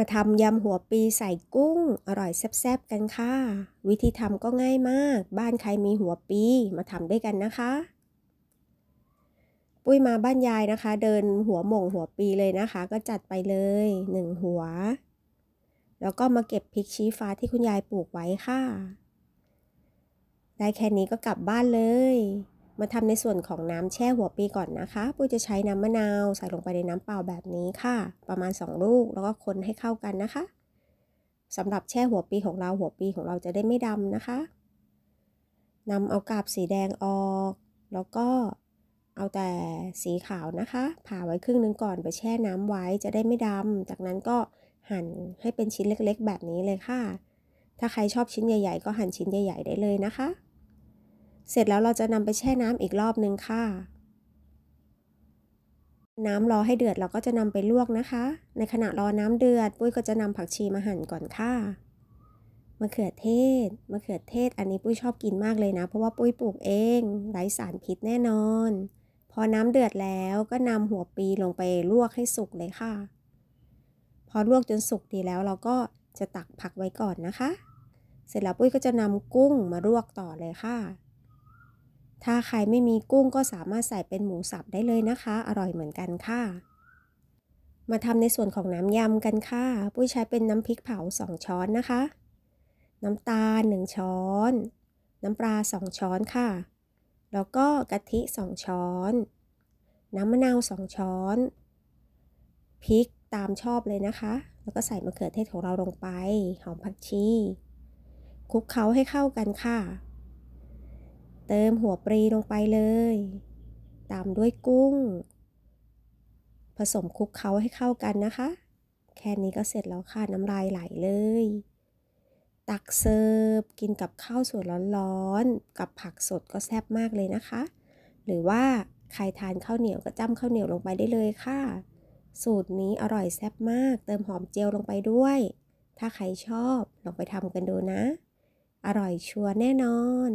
มาทำยำหัวปีใส่กุ้ง อร่อยแซ่บๆ กันค่ะ วิธีทำก็ง่ายมาก บ้านใครมีหัวปีมาทำได้กันนะคะ ปุ้ยมาบ้านยายนะคะ เดินหัวหม่งหัวปีเลยนะคะ ก็จัดไปเลยหนึ่งหัว แล้วก็มาเก็บพริกชี้ฟ้าที่คุณยายปลูกไว้ค่ะ ได้แค่นี้ก็กลับบ้านเลยมาทำในส่วนของน้ำแช่หัวปีก่อนนะคะปุ้ยจะใช้น้ำมะนาวใส่ลงไปในน้ำเปล่าแบบนี้ค่ะ ประมาณ2ลูก แล้วก็คนให้เข้ากันนะคะ สำหรับแช่หัวปีของเราหัวปีของเราจะได้ไม่ดำนะคะนำเอากาบสีแดงออก แล้วก็เอาแต่สีขาวนะคะ ผ่าไว้ครึ่งนึงก่อนไปแช่น้ำไว้จะได้ไม่ดำจากนั้นก็หั่นให้เป็นชิ้นเล็กๆ แบบนี้เลยค่ะ ถ้าใครชอบชิ้นใหญ่ๆ ก็หั่นชิ้นใหญ่ ๆได้เลยนะคะเสร็จแล้วเราจะนำไปแช่น้ำอีกรอบหนึ่งค่ะ น้ำรอให้เดือดเราก็จะนำไปลวกนะคะ ในขณะรอน้ำเดือดปุ้ยก็จะนำผักชีมาหั่นก่อนค่ะ มะเขือเทศมะเขือเทศ อันนี้ปุ้ยชอบกินมากเลยนะ เพราะว่าปุ้ยปลูกเองไร้สารพิษแน่นอน พอน้ำเดือดแล้วก็นำหัวปีลงไปลวกให้สุกเลยค่ะ พอลวกจนสุกดีแล้วเราก็จะตักผักไว้ก่อนนะคะ เสร็จแล้วปุ้ยก็จะนำกุ้งมาลวกต่อเลยค่ะถ้าใครไม่มีกุ้งก็สามารถใส่เป็นหมูสับได้เลยนะคะ อร่อยเหมือนกันค่ะ มาทำในส่วนของน้ำยำกันค่ะปุ้ยใช้เป็นน้ำพริกเผา2 ช้อนนะคะ น้ำตาล1ช้อน น้ำปลา2ช้อนค่ะ แล้วก็กะทิ 2 ช้อน น้ำมะนาว 2 ช้อน พริกตามชอบเลยนะคะ แล้วก็ใส่มะเขือเทศของเราลงไป หอมผักชี คลุกเคล้าให้เข้ากันค่ะเติมหัวปรีลงไปเลย ตามด้วยกุ้ง ผสมคลุกเคล้าให้เข้ากันนะคะ แค่นี้ก็เสร็จแล้วค่ะ น้ำลายไหลเลย ตักเสิร์ฟกินกับข้าวสวนร้อนๆ กับผักสดก็แซ่บมากเลยนะคะ หรือว่าใครทานข้าวเหนียวก็จ้ำข้าวเหนียวลงไปได้เลยค่ะ สูตรนี้อร่อยแซ่บมาก เติมหอมเจียวลงไปด้วย ถ้าใครชอบ ลองไปทำกันดูนะ อร่อยชัวร์แน่นอน